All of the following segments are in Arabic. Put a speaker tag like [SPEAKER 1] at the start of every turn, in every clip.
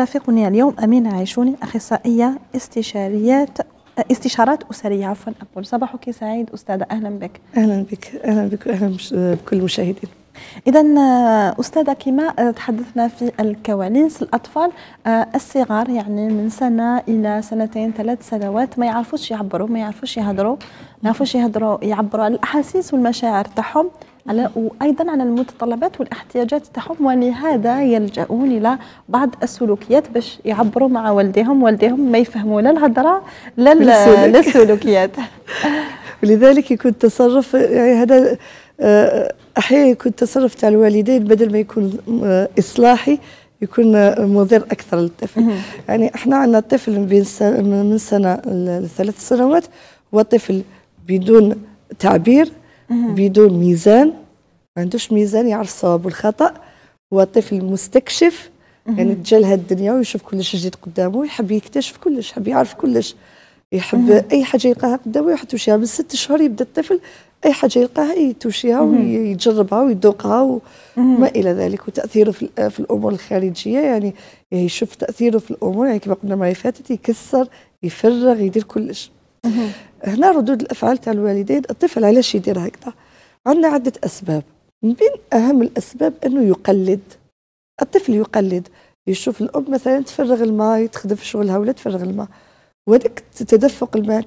[SPEAKER 1] رافقني اليوم أمينة عيشوني أخصائية استشاريات استشارات أسرية عفوا أقول صباحك سعيد أستاذة أهلا بك أهلا بك أهلا بك أهلا بكل المشاهدين إذا أستاذة كما آه، تحدثنا في الكواليس الأطفال آه، الصغار يعني من سنة إلى سنتين ثلاث سنوات ما يعرفوش يعبروا ما يعرفوش يهضروا ما يعرفوش يهضروا يعبروا على الأحاسيس والمشاعر تاعهم على وايضا على المتطلبات والاحتياجات تاعهم ولهذا يلجؤون الى بعض السلوكيات باش يعبروا مع والديهم والديهم ما يفهموا لا الهضره لا السلوكيات
[SPEAKER 2] ولذلك يكون التصرف يعني هذا آه، احيانا يكون التصرف تاع الوالدين بدل ما يكون آه، اصلاحي يكون آه، مضر اكثر للطفل يعني احنا عندنا طفل بين من سنه لثلاث سنوات وطفل بدون تعبير بدون ميزان ما عندوش ميزان يعرف الصواب والخطا هو طفل مستكشف يعني تجاهل الدنيا ويشوف كلش جديد قدامه يحب يكتشف كلش يحب يعرف كلش يحب اي حاجه يلقاها قدامه يحتوشيها من ست شهور يبدا الطفل اي حاجه يلقاها يتوشيها ويجربها ويذوقها وما الى ذلك وتاثيره في, في الامور الخارجيه يعني يشوف تاثيره في الامور يعني كما قلنا المره فاتت يكسر يفرغ يدير كلش هنا ردود الافعال تاع الوالدين الطفل علاش يدير هكذا عندنا عده اسباب من بين أهم الأسباب أنه يقلد الطفل يقلد يشوف الأم مثلا تفرغ الماء تخدم في شغلها ولا تفرغ الماء وهذاك تدفق الماء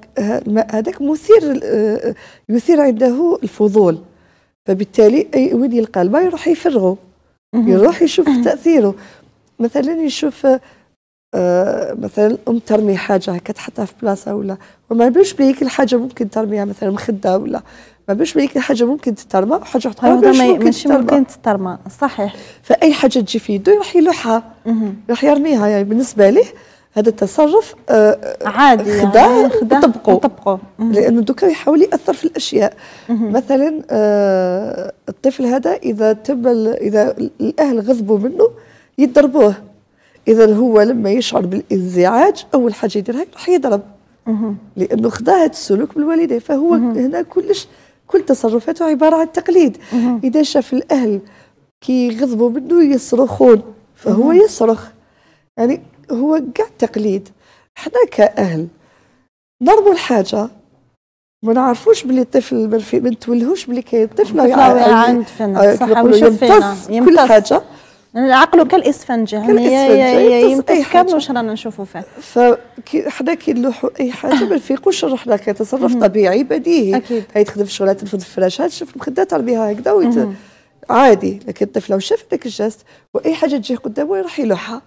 [SPEAKER 2] هذاك مثير آه، يثير عنده الفضول فبالتالي وين يلقى الماء يروح يفرغه يروح يشوف تأثيره مثلا يشوف آه، مثلا الام ترمي حاجه هكا تحطها في بلاصه ولا وما بالش بيك الحاجه ممكن ترميها مثلا مخده ولا ما بيش مليك حاجه ممكن تترمى وحاجه اخرى ممكن, تترمى ممكن مش تترمى. ممكن
[SPEAKER 1] تترمى صحيح
[SPEAKER 2] فاي حاجه تجي في يده يروح يلوحها يروح يرميها يعني بالنسبه له هذا التصرف آه، آه، عادي خدا يعني طبقه لانه دوكا يحاول ياثر في الاشياء مثلا آه، الطفل هذا اذا تم اذا الاهل غضبوا منه يضربوه اذا هو لما يشعر بالانزعاج اول حاجه يديرها يروح يضرب لانه خدا هذا السلوك من الوالدين فهو هنا كلش كل تصرفاته عبارة عن تقليد إذا شاف الأهل كي يغضبوا منه يصرخون فهو يصرخ يعني هو كاع تقليد حنا كأهل نرموا الحاجة ما نعرفوش بلي الطفل ما نتولهوش تولهوش بلي كاين طفل عند فينا يمتص كل
[SPEAKER 1] حاجه عقله كالاسفنجه يعني يمتص كامل واش رانا نشوفوا فيه حدا يلوحوا اي حاجه ما نفيقوش نروح لك
[SPEAKER 2] طبيعي بديهي اكيد هي تخدم في تنفض الفراش الفراشات شوف المخدات بها هكذا عادي لكن الطفل لو شاف ذاك الجست واي حاجه تجي قدامه يروح يلوحها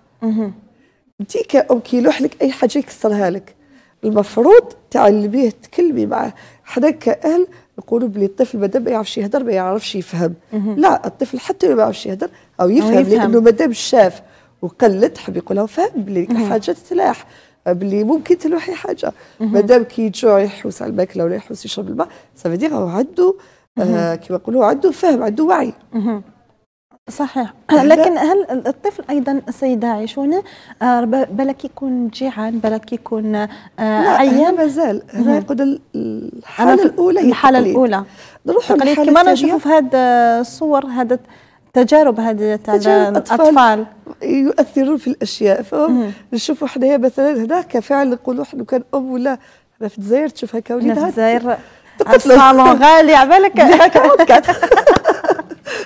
[SPEAKER 2] انت كأم كيلوح لك اي حاجه يكسرها لك المفروض تعلميه تكلمي معه حنا كأهل يقولوا بلي الطفل مادام ما يعرفش يهدر ما يعرفش يفهم لا الطفل حتى لو ما يعرفش يهدر او يفهم, يفهم. لانه مادام شاف وقلد حب يقول له فهم بلي حاجه تلاح بلي ممكن تلوحي حاجه مادام كي يجوع يحوس على الماكله ولا يحوس يشرب الماء سافيدير عنده آه كما نقولوا عنده فهم عنده وعي
[SPEAKER 1] صحيح لكن هل الطفل ايضا السيد عيشونه آه، بلك يكون جيعان بلك يكون آه، عيان مازال انا نقول
[SPEAKER 2] الحاله الاولى الحاله الاولى
[SPEAKER 1] نروحوا التقليد كما نشوفوا في هذه الصور هذا التجارب هذه تاع الاطفال يؤثرون في الاشياء
[SPEAKER 2] فنشوفوا حنايا مثلا هناك فعل نقولوا حنا كان ام ولا في الجزائر تشوف هكا وليدها في الجزائر
[SPEAKER 1] الصالون غالي بالك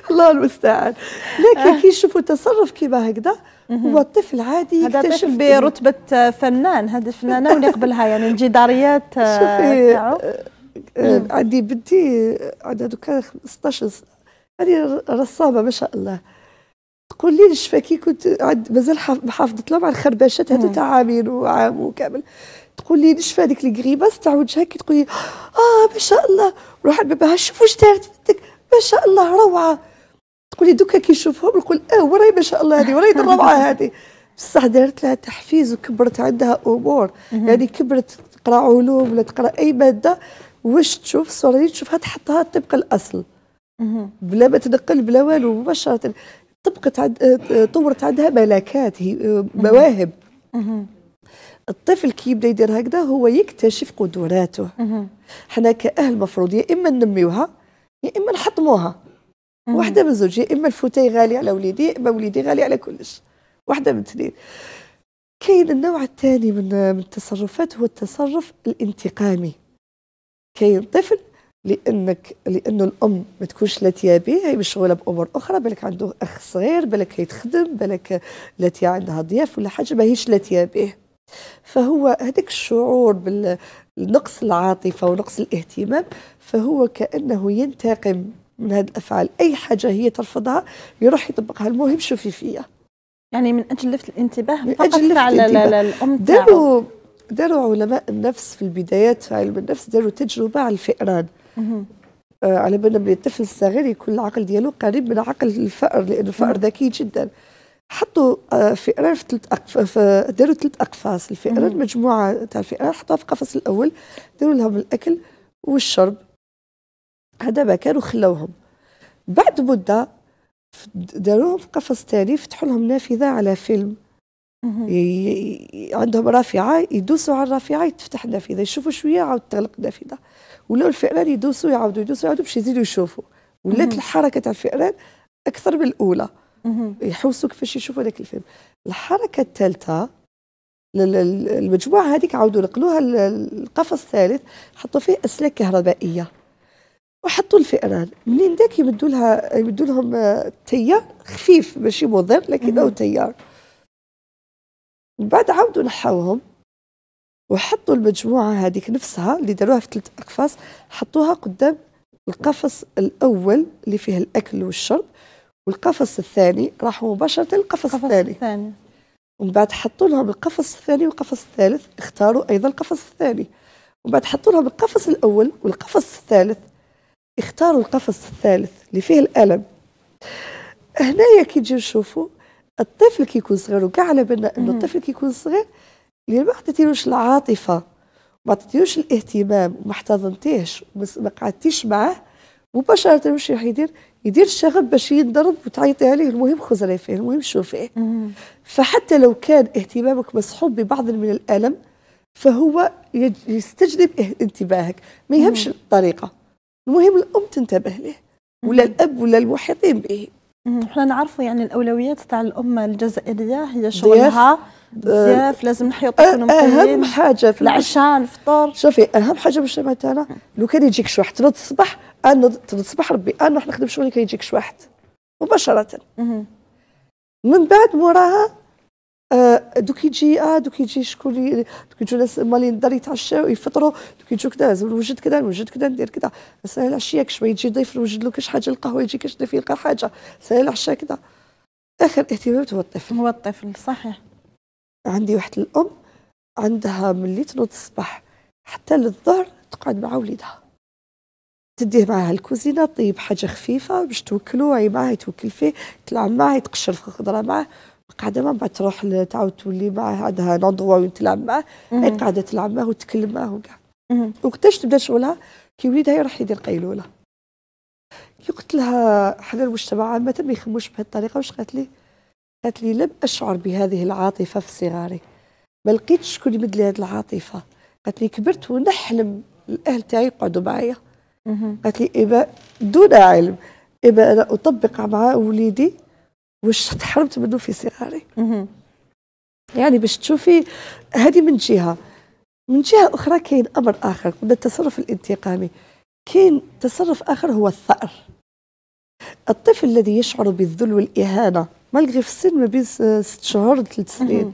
[SPEAKER 1] الله المستعان لكن آه. كي يشوفوا تصرف كيما هكذا هو الطفل عادي هذا برتبة فنان هذا فنانة واللي قبلها يعني الجداريات آه، شوفي آه، عندي بنتي
[SPEAKER 2] عندها دوكا 16 سنة هذه رصابة ما شاء الله تقول لي الشفاكي كنت عند مازال حافظت لهم على الخربشات هذو تاع عامين وعام وكامل تقول لي نشفى هذيك الكريباس تاع وجهها كي تقول لي اه ما شاء الله روح لباباها شوف واش دارت بنتك ما شاء الله روعه تقولي دوكا كي نشوفهم نقول اه وراي ما شاء الله هذه وراي الروعه هذه بصح دارت لها تحفيز وكبرت عندها امور يعني كبرت تقرا علوم ولا تقرا اي ماده واش تشوف الصوره اللي تشوفها تحطها طبق الاصل بلا ما تنقل بلا والو مباشره طبقت عد آه، آه، طورت عندها ملكات هي آه، مواهب الطفل كي يبدا يدير هكذا هو يكتشف قدراته حنا كاهل مفروض يا اما ننميوها يا اما نحطموها واحده من زوج يا اما الفوتاي غالي على وليدي يا اما وليدي غالي على كلش واحده من اثنين كاين النوع الثاني من من التصرفات هو التصرف الانتقامي كاين طفل لانك لانه الام ما تكونش لا تيابي هي مشغوله بامور اخرى بالك عنده اخ صغير بالك كيتخدم بالك لا عندها ضياف ولا حاجه ماهيش لا تيابيه فهو هذاك الشعور بالنقص العاطفة ونقص الاهتمام فهو كأنه ينتقم من هذه الأفعال أي حاجة هي ترفضها يروح يطبقها المهم شوفي فيها يعني من أجل لفت الانتباه من فقط أجل لفت على الأم داروا داروا علماء النفس في البدايات في علم النفس داروا تجربة على الفئران آه، على بالنا بلي الطفل الصغير يكون العقل ديالو قريب من عقل الفأر لأنه الفأر ذكي جدا حطوا فئران آه، في ثلاث اقفاص داروا ثلاث اقفاص الفئران مجموعه تاع الفئران حطوها في القفص الاول داروا لهم الاكل والشرب هذا ما كانوا خلوهم بعد مده داروهم في قفص ثاني فتحوا لهم نافذه على فيلم عندهم رافعه يدوسوا على الرافعه تفتح النافذه يشوفوا شويه عاود تغلق النافذه ولاو الفئران يدوسوا يعاودوا يدوسوا يعاودوا باش يزيدوا يشوفوا ولات الحركه تاع الفئران اكثر من الاولى يحوسوا كيفاش يشوفوا هذاك الفيلم الحركه الثالثه المجموعه هذيك عاودوا نقلوها القفص الثالث حطوا فيه اسلاك كهربائيه وحطوا الفئران منين ذاك يمدوا لها يمدوا لهم آه، تيار خفيف ماشي مضر لكنه تيار من بعد عاودوا نحاوهم وحطوا المجموعه هذيك نفسها اللي داروها في ثلاث اقفاص حطوها قدام القفص الاول اللي فيه الاكل والشرب والقفص الثاني راحوا مباشره للقفص الثاني الثاني ومن بعد حطوا لهم القفص الثاني والقفص الثالث اختاروا ايضا القفص الثاني ومن بعد حطوا لهم القفص الاول والقفص الثالث اختاروا القفص الثالث اللي فيه الالم هنايا كي نجي نشوفوا الطفل كي يكون صغير وكاع على بالنا انه الطفل كي يكون صغير اللي ما عطيتيلوش العاطفه ما عطيتيلوش الاهتمام وما احتضنتيهش وما قعدتيش معاه مباشره واش راح يدير يدير الشغب باش ينضرب وتعيطي عليه المهم فيه المهم شوفيه فحتى لو كان اهتمامك مصحوب ببعض من الالم فهو يستجلب إه-، انتباهك
[SPEAKER 1] ما يهمش الطريقه المهم الام تنتبه له ولا الاب ولا المحيطين به احنا نعرفوا يعني الاولويات تاع الامه الجزائريه هي شغلها
[SPEAKER 2] بزاف
[SPEAKER 1] لازم نحيطو أه، أه، اهم
[SPEAKER 2] حاجه في العشاء الفطور شوفي اهم حاجه باش مثلا لو كان يجيك شي واحد تنوض الصباح انا تنوض الصباح ربي انا نروح نخدم شغلي كيجيك شي واحد مباشره من بعد موراها أه، دوك يجي اه دوك يجي شكون دوك يجوا ناس مالين الدار يتعشاو يفطروا دوك يجوا كذا نوجد كذا نوجد كذا ندير كذا سهل العشيه شويه يجي ضيف نوجد له كاش حاجه القهوه يجي كاش ضيف يلقى حاجه سهل العشاء كذا اخر اهتمام هو الطفل هو الطفل صحيح عندي واحد الأم عندها ملي تنوض الصباح حتى للظهر تقعد مع وليدها تديه معاها الكوزينة طيب حاجة خفيفة باش توكلو عي معاه يتوكل فيه تلعب معاه يتقشر في الخضرة معاه قاعدة من بعد تروح تعاود تولي معاه عندها نوندوا وين تلعب معاه هي قاعدة تلعب معاه وتكلم معاه وكاع وقتاش تبدا شغلها كي وليدها يروح يدير قيلولة كي قلت لها حنا المجتمع عامة ما يخموش بهذه الطريقة واش قالت لي قالت لي لم أشعر بهذه العاطفة في صغاري ما لقيتش شكون يمد لي هذه العاطفة قالت لي كبرت ونحلم الأهل تاعي يقعدوا معايا قالت لي إبا دون علم إبا أنا أطبق مع وليدي واش تحرمت منه في صغاري يعني باش تشوفي هذه من جهة من جهة أخرى كاين أمر آخر قلنا التصرف الانتقامي كاين تصرف آخر هو الثأر الطفل الذي يشعر بالذل والإهانة مالغي في السن ما بين ست شهور لثلاث سنين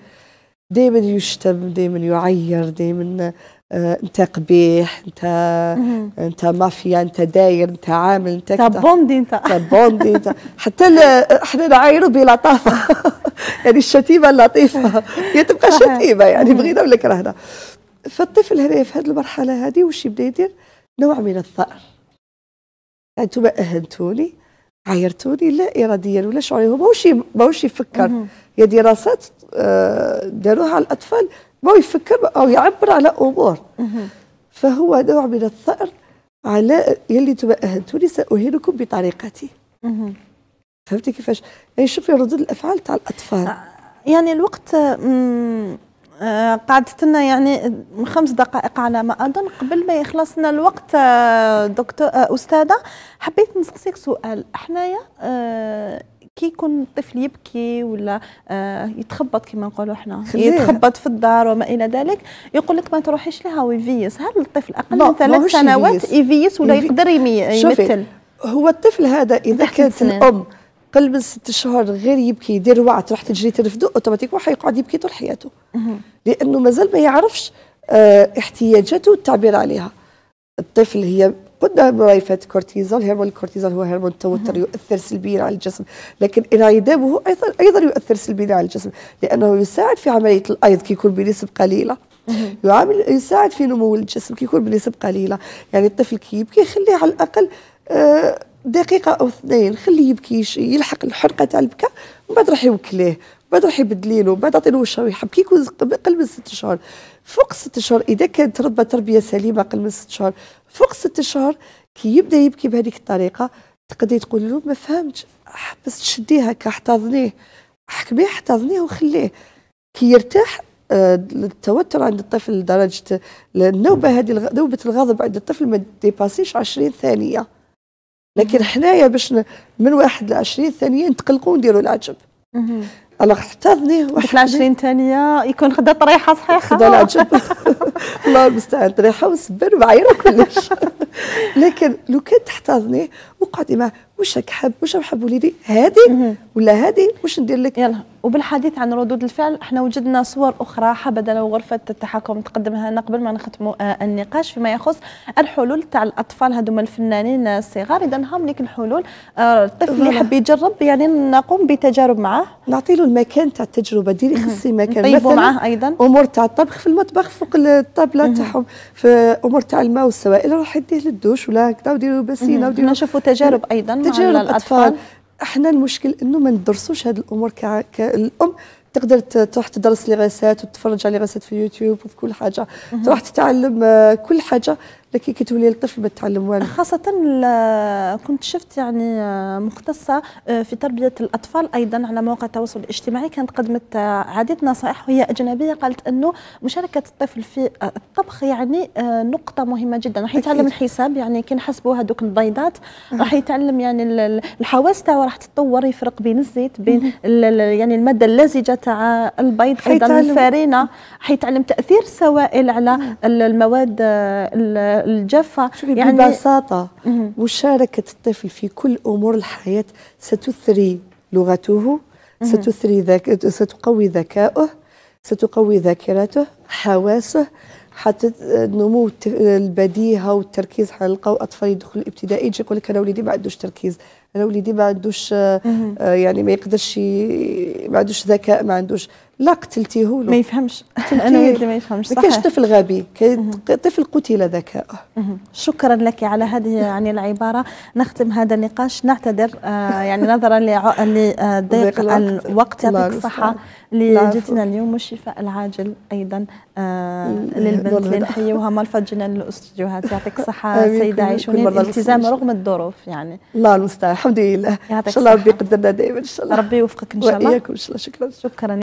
[SPEAKER 2] دائما يشتم دائما يعير دائما آه انت قبيح انت انت مافيا انت داير انت عامل انت انت بوندي انت انت بوندي انت حتى احنا نعايروا بلطافه يعني الشتيمه اللطيفه هي تبقى شتيمه يعني بغينا ولا كرهنا فالطفل هنا في هذه المرحله هذه واش يبدا يدير نوع من الثأر انتم اهنتوني عيرتوني لا اراديا ولا شعوريا هو ماهوش ماهوش يفكر يا دراسات آه، داروها على الاطفال ما يفكر او يعبر على امور فهو نوع من الثأر على يلي انتم اهنتوني ساهينكم بطريقتي
[SPEAKER 1] فهمتي كيفاش يعني شوفي ردود الافعال تاع الاطفال آه، يعني الوقت آه، قعدت لنا يعني خمس دقائق على ما اظن قبل ما يخلص لنا الوقت آه، دكتور آه، استاذه حبيت نسقسيك سؤال حنايا آه، كي يكون الطفل يبكي ولا يتخبط كما نقولوا حنا يتخبط في الدار وما الى ذلك يقول لك ما تروحيش لها ويفيس هل الطفل اقل من ثلاث سنوات يفيس ولا يقدر يمثل شوفي
[SPEAKER 2] هو الطفل هذا اذا كانت الام قل من ست شهور غير يبكي يدير وعد تروح تجري ترفدو اوتوماتيك حيقعد يبكي طول حياته لانه مازال ما يعرفش آه، احتياجاته التعبير عليها الطفل هي قدها مرايفة كورتيزول هرمون الكورتيزول هو هرمون التوتر يؤثر سلبيا على الجسم لكن انعدامه ايضا ايضا يؤثر سلبيا على الجسم لانه يساعد في عمليه الايض كي يكون بنسب قليله يعامل يساعد في نمو الجسم كي يكون بنسب قليله يعني الطفل كي يبكي خليه على الاقل آه دقيقة أو اثنين خليه يبكي يلحق الحرقة تاع البكا من بعد راح يوكليه من بعد راح يبدلي له من بعد عطي له الشريحة كي يكون أقل من ست شهور فوق ست شهور إذا كان تربى تربية سليمة أقل من ست شهور فوق ست شهور كي يبدا يبكي بهذيك الطريقة تقدري تقولي له ما فهمتش بس تشديه هكا احتضنيه احكميه احتضنيه وخليه كي يرتاح آه، التوتر عند الطفل لدرجه النوبه هذه نوبه الغضب عند الطفل ما تديباسيش 20 ثانيه لكن حنايا باش من واحد ل 20 ثانيه نتقلقوا نديروا العجب الله احتضني واحد 20
[SPEAKER 1] ثانيه
[SPEAKER 2] يكون خدا طريحه صحيحه خدا العجب الله المستعان طريحه وسبر وعيره كلش لكن لو كان تحتضني وقعدي معاه واش راك حاب واش حاب وليدي
[SPEAKER 1] هادي ولا هادي واش ندير لك يلا وبالحديث عن ردود الفعل احنا وجدنا صور اخرى حبذا لو غرفه التحكم تقدمها لنا قبل ما نختموا آه النقاش فيما يخص الحلول تاع الاطفال هذوما الفنانين الصغار اذا هم ليك الحلول آه الطفل يحب
[SPEAKER 2] يجرب يعني نقوم بتجارب معاه نعطي له المكان تاع التجربه ديري خصي مكان مثلا معاه ايضا امور تاع الطبخ في المطبخ فوق الطب تاعهم في امور تاع الماء والسوائل راح يديه للدوش ولا هكذا وديروا بسينه وديروا نشوفوا تجارب ايضا تجارب مع الاطفال احنا المشكل انه ما ندرسوش هذه الامور كا كالام تقدر تروح تدرس لغاسات وتتفرج على لغاسات في اليوتيوب وفي كل حاجه تروح تتعلم آه، كل حاجه لكن كي
[SPEAKER 1] تولي الطفل ما تتعلم والو خاصة كنت شفت يعني آه، مختصة آه، في تربية الأطفال أيضا على مواقع التواصل الاجتماعي كانت قدمت آه، عديد نصائح وهي أجنبية قالت أنه مشاركة الطفل في الطبخ يعني نقطة مهمة جدا راح يتعلم الحساب يعني كي نحسبوا هذوك البيضات راح يتعلم يعني الحواس تاعو راح تتطور يفرق بين الزيت بين يعني المادة اللزجة تاع البيض أيضا الفارينة حيتعلم تأثير السوائل على المواد الجافه يعني ببساطه
[SPEAKER 2] مشاركه الطفل في كل امور الحياه ستثري لغته ستثري ذك... ستقوي ذكائه ستقوي ذاكرته حواسه حتى نمو البديهه والتركيز حنلقاو اطفال يدخلوا الابتدائي يجي يقول لك انا وليدي ما عندوش تركيز انا وليدي ما عندوش آه، يعني ما يقدرش ما عندوش ذكاء ما عندوش لا قتلتيه ما يفهمش انا ولدي ما
[SPEAKER 1] يفهمش صح ما كاش طفل
[SPEAKER 2] غبي طفل قتل ذكاءه
[SPEAKER 1] شكرا لك على هذه يعني العباره نختم هذا النقاش نعتذر آه يعني نظرا آه، لضيق الوقت يعطيك الصحه لجتنا اليوم والشفاء العاجل ايضا آه للبنت اللي نحيوها ما الفجنا للاستديوهات يعطيك الصحه سيده عيش الالتزام رغم الظروف يعني
[SPEAKER 2] الله المستعان الحمد لله ان شاء الله ربي يقدرنا دائما ان شاء الله ربي يوفقك ان شاء الله واياك ان شاء الله شكرا شكرا